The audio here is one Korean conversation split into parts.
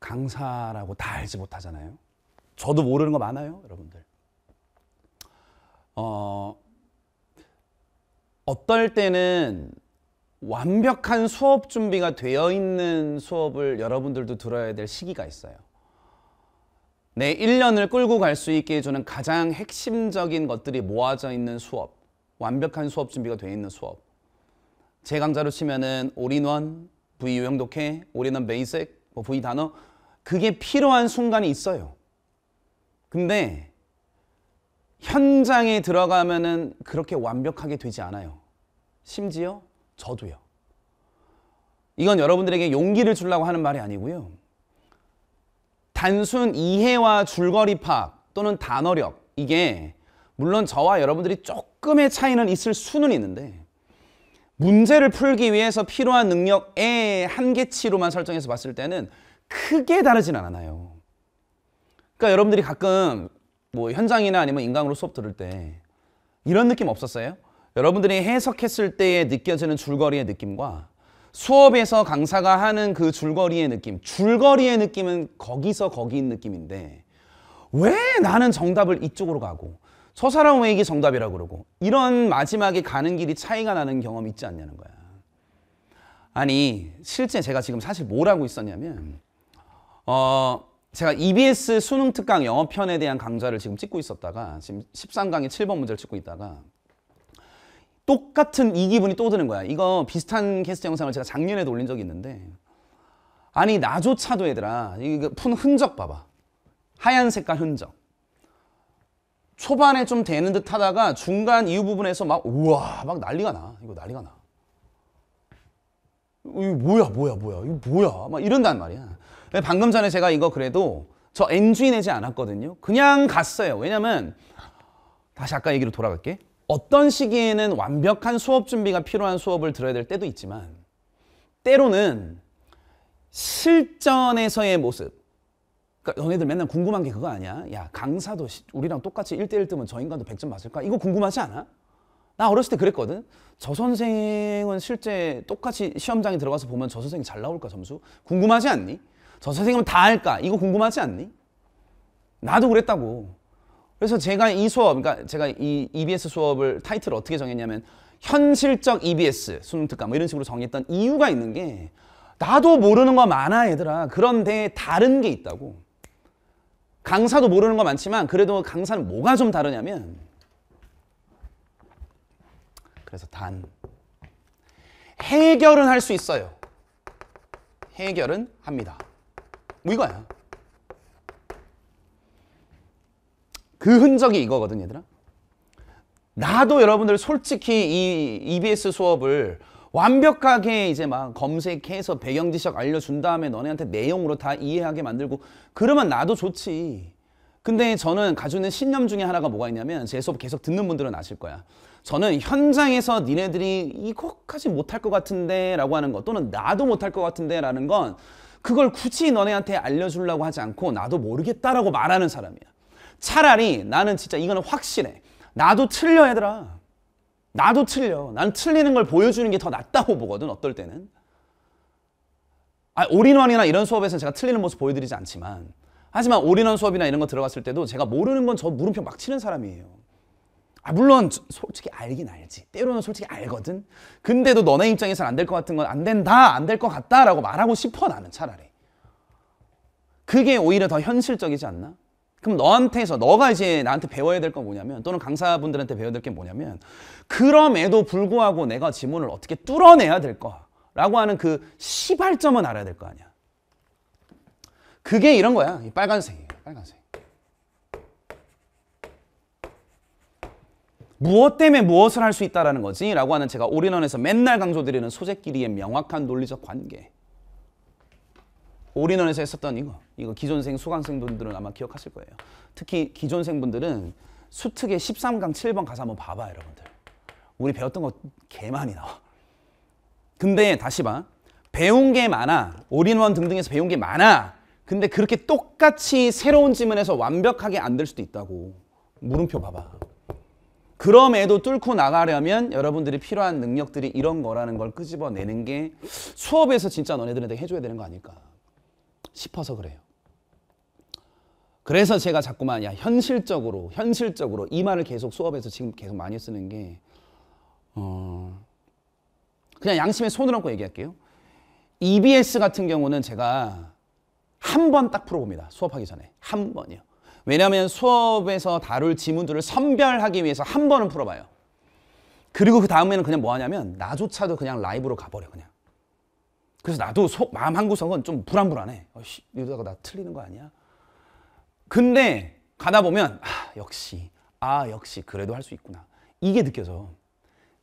강사라고 다 알지 못하잖아요. 저도 모르는 거 많아요, 여러분들. 어, 어떨 때는 완벽한 수업 준비가 되어 있는 수업을 여러분들도 들어야 될 시기가 있어요. 내 1년을 끌고 갈 수 있게 해주는 가장 핵심적인 것들이 모아져 있는 수업. 완벽한 수업 준비가 되어 있는 수업. 제 강좌로 치면은 올인원, V u 형독해 올인원 베이식, 뭐 V 단어 그게 필요한 순간이 있어요. 근데 현장에 들어가면은 그렇게 완벽하게 되지 않아요. 심지어 저도요. 이건 여러분들에게 용기를 주려고 하는 말이 아니고요. 단순 이해와 줄거리 파악 또는 단어력 이게 물론 저와 여러분들이 조금의 차이는 있을 수는 있는데 문제를 풀기 위해서 필요한 능력의 한계치로만 설정해서 봤을 때는 크게 다르진 않아요. 그러니까 여러분들이 가끔 뭐 현장이나 아니면 인강으로 수업 들을 때 이런 느낌 없었어요? 여러분들이 해석했을 때에 느껴지는 줄거리의 느낌과 수업에서 강사가 하는 그 줄거리의 느낌 줄거리의 느낌은 거기서 거기인 느낌인데 왜 나는 정답을 이쪽으로 가고 서사랑 외익이 정답이라고 그러고 이런 마지막에 가는 길이 차이가 나는 경험이 있지 않냐는 거야. 아니 실제 제가 지금 사실 뭘 하고 있었냐면 어 제가 EBS 수능 특강 영어편에 대한 강좌를 지금 찍고 있었다가 지금 13강의 7번 문제를 찍고 있다가 똑같은 이 기분이 또 드는 거야. 이거 비슷한 캐스트 영상을 제가 작년에도 올린 적이 있는데 아니 나조차도 얘들아 이거 푼 흔적 봐봐. 하얀 색깔 흔적. 초반에 좀 되는 듯 하다가 중간 이후 부분에서 막 우와 막 난리가 나 이거 난리가 나 어, 이거 뭐야 뭐야 뭐야 이거 뭐야 막 이런단 말이야 네, 방금 전에 제가 이거 그래도 저 NG 내지 않았거든요 그냥 갔어요 왜냐면 다시 아까 얘기로 돌아갈게 어떤 시기에는 완벽한 수업 준비가 필요한 수업을 들어야 될 때도 있지만 때로는 실전에서의 모습 그러니까 너네들 맨날 궁금한 게 그거 아니야? 야 강사도 우리랑 똑같이 1대1 뜨면 저 인간도 100점 맞을까? 이거 궁금하지 않아? 나 어렸을 때 그랬거든. 저 선생은 실제 똑같이 시험장에 들어가서 보면 저 선생이 잘 나올까 점수? 궁금하지 않니? 저 선생님은 다 할까? 이거 궁금하지 않니? 나도 그랬다고. 그래서 제가 이 수업, 그러니까 제가 이 EBS 수업을 타이틀을 어떻게 정했냐면 현실적 EBS, 수능 특강 뭐 이런 식으로 정했던 이유가 있는 게 나도 모르는 거 많아 얘들아. 그런데 다른 게 있다고. 강사도 모르는 거 많지만 그래도 강사는 뭐가 좀 다르냐면 그래서 단 해결은 할 수 있어요. 해결은 합니다. 뭐 이거야. 그 흔적이 이거거든 얘들아. 나도 여러분들 솔직히 이 EBS 수업을 완벽하게 이제 막 검색해서 배경 지식 알려준 다음에 너네한테 내용으로 다 이해하게 만들고 그러면 나도 좋지. 근데 저는 가지는 신념 중에 하나가 뭐가 있냐면 제 수업 계속 듣는 분들은 아실 거야. 저는 현장에서 니네들이 이것까지 못할 것 같은데 라고 하는 것 또는 나도 못할 것 같은데 라는 건 그걸 굳이 너네한테 알려주려고 하지 않고 나도 모르겠다라고 말하는 사람이야. 차라리 나는 진짜 이거는 확실해. 나도 틀려 얘들라 나도 틀려. 난 틀리는 걸 보여주는 게 더 낫다고 보거든. 어떨 때는. 아, 올인원이나 이런 수업에서는 제가 틀리는 모습 보여드리지 않지만 하지만 올인원 수업이나 이런 거 들어갔을 때도 제가 모르는 건 저 물음표 막 치는 사람이에요. 아 물론 솔직히 알긴 알지. 때로는 솔직히 알거든. 근데도 너네 입장에선 안 될 것 같은 건 안 된다. 안 될 것 같다라고 말하고 싶어 나는 차라리. 그게 오히려 더 현실적이지 않나? 그럼 너한테서 너가 이제 나한테 배워야 될 건 뭐냐면 또는 강사분들한테 배워야 될 게 뭐냐면 그럼에도 불구하고 내가 지문을 어떻게 뚫어내야 될 거라고 하는 그 시발점은 알아야 될 거 아니야. 그게 이런 거야. 이 빨간색이에요. 빨간색. 무엇 때문에 무엇을 할 수 있다라는 거지? 라고 하는 제가 올인원에서 맨날 강조드리는 소재끼리의 명확한 논리적 관계. 올인원에서 했었던 이거 이거 기존생 수강생 분들은 아마 기억하실 거예요 특히 기존생 분들은 수특의 13강 7번 가서 한번 봐봐 여러분들 우리 배웠던 거개 많이 나와 근데 다시 봐 배운 게 많아 올인원 등등에서 배운 게 많아 근데 그렇게 똑같이 새로운 지문에서 완벽하게 안 될 수도 있다고 물음표 봐봐 그럼에도 뚫고 나가려면 여러분들이 필요한 능력들이 이런 거라는 걸 끄집어내는 게 수업에서 진짜 너네들한테 해줘야 되는 거 아닐까 싶어서 그래요. 그래서 제가 자꾸만 야 현실적으로 현실적으로 이 말을 계속 수업에서 지금 계속 많이 쓰는 게 어, 그냥 양심에 손을 얹고 얘기할게요. EBS 같은 경우는 제가 한 번 딱 풀어봅니다. 수업하기 전에 한 번이요. 왜냐하면 수업에서 다룰 지문들을 선별하기 위해서 한 번은 풀어봐요. 그리고 그 다음에는 그냥 뭐 하냐면 나조차도 그냥 라이브로 가버려 그냥. 그래서 나도 속, 마음 한구석은 좀 불안불안해. 어, 씨, 이러다가 나 틀리는 거 아니야? 근데 가다 보면 아, 역시 아 역시 그래도 할 수 있구나. 이게 느껴져.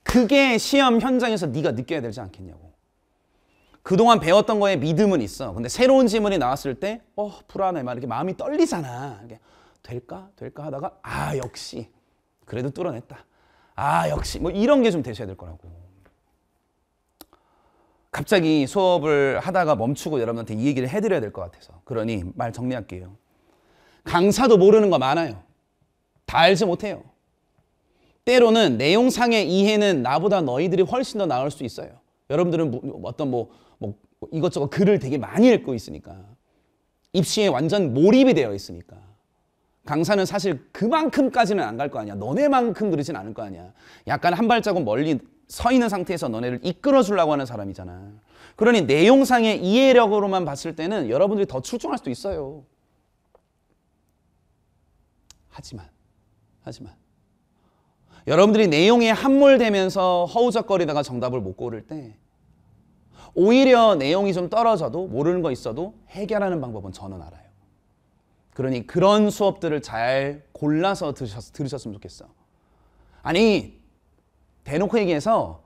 그게 시험 현장에서 네가 느껴야 되지 않겠냐고. 그동안 배웠던 거에 믿음은 있어. 근데 새로운 질문이 나왔을 때 어, 불안해. 막 이렇게 마음이 떨리잖아. 이렇게 될까? 될까 하다가 아, 역시 그래도 뚫어냈다. 아, 역시 뭐 이런 게 좀 되셔야 될 거라고. 갑자기 수업을 하다가 멈추고 여러분한테 이 얘기를 해드려야 될 것 같아서 그러니 말 정리할게요. 강사도 모르는 거 많아요. 다 알지 못해요. 때로는 내용상의 이해는 나보다 너희들이 훨씬 더 나을 수 있어요. 여러분들은 뭐, 뭐 어떤 뭐, 뭐 이것저것 글을 되게 많이 읽고 있으니까 입시에 완전 몰입이 되어 있으니까 강사는 사실 그만큼까지는 안 갈 거 아니야. 너네만큼 그러진 않을 거 아니야. 약간 한 발자국 멀리 서 있는 상태에서 너네를 이끌어 주려고 하는 사람이잖아. 그러니 내용상의 이해력으로만 봤을 때는 여러분들이 더 출중할 수도 있어요. 하지만, 하지만, 여러분들이 내용에 함몰되면서 허우적거리다가 정답을 못 고를 때, 오히려 내용이 좀 떨어져도 모르는 거 있어도 해결하는 방법은 저는 알아요. 그러니 그런 수업들을 잘 골라서 들으셨, 으면 좋겠어. 아니, 대놓고 얘기해서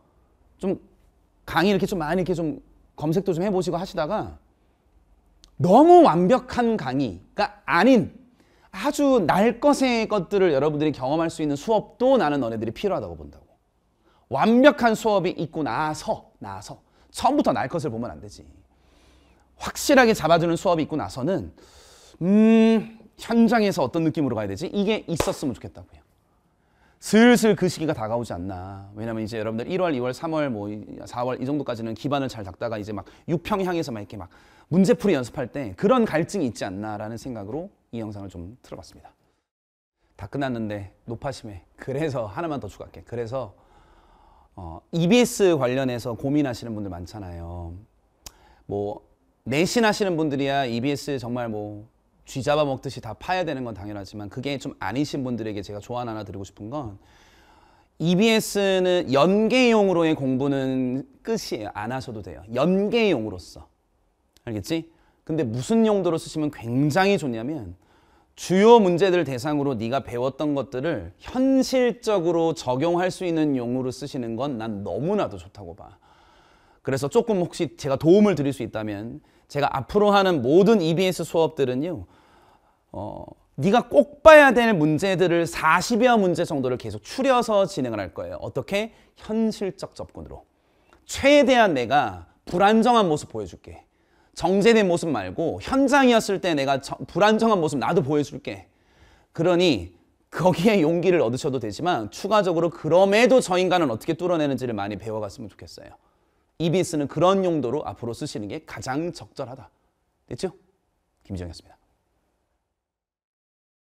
좀 강의 이렇게 좀 많이 이렇게 좀 검색도 좀 해보시고 하시다가 너무 완벽한 강의가 아닌 아주 날 것의 것들을 여러분들이 경험할 수 있는 수업도 나는 너네들이 필요하다고 본다고. 완벽한 수업이 있고 나서, 나서. 처음부터 날 것을 보면 안 되지. 확실하게 잡아주는 수업이 있고 나서는, 음, 현장에서 어떤 느낌으로 가야 되지? 이게 있었으면 좋겠다고요. 슬슬 그 시기가 다가오지 않나. 왜냐면 이제 여러분들 1월, 2월, 3월, 뭐 4월 이 정도까지는 기반을 잘닦다가 이제 막 6평 향해서 막 이렇게 막 문제풀이 연습할 때 그런 갈증이 있지 않나라는 생각으로 이 영상을 좀 틀어봤습니다. 다 끝났는데 높아심에 그래서 하나만 더 추가할게. 그래서 어, EBS 관련해서 고민하시는 분들 많잖아요. 뭐 내신 하시는 분들이야 EBS 정말 뭐쥐 잡아먹듯이 다 파야 되는 건 당연하지만 그게 좀 아니신 분들에게 제가 조언 하나 드리고 싶은 건 EBS는 연계용으로의 공부는 끝이에요. 안 하셔도 돼요. 연계용으로서. 알겠지? 근데 무슨 용도로 쓰시면 굉장히 좋냐면 주요 문제들 대상으로 네가 배웠던 것들을 현실적으로 적용할 수 있는 용으로 쓰시는 건 난 너무나도 좋다고 봐. 그래서 조금 혹시 제가 도움을 드릴 수 있다면 제가 앞으로 하는 모든 EBS 수업들은요. 어, 네가 꼭 봐야 될 문제들을 40여 문제 정도를 계속 추려서 진행을 할 거예요. 어떻게? 현실적 접근으로. 최대한 내가 불안정한 모습 보여줄게. 정제된 모습 말고 현장이었을 때 내가 저, 불안정한 모습 나도 보여줄게. 그러니 거기에 용기를 얻으셔도 되지만 추가적으로 그럼에도 저 인간은 어떻게 뚫어내는지를 많이 배워갔으면 좋겠어요. 이비스는 그런 용도로 앞으로 쓰시는 게 가장 적절하다. 됐죠? 김지영이었습니다.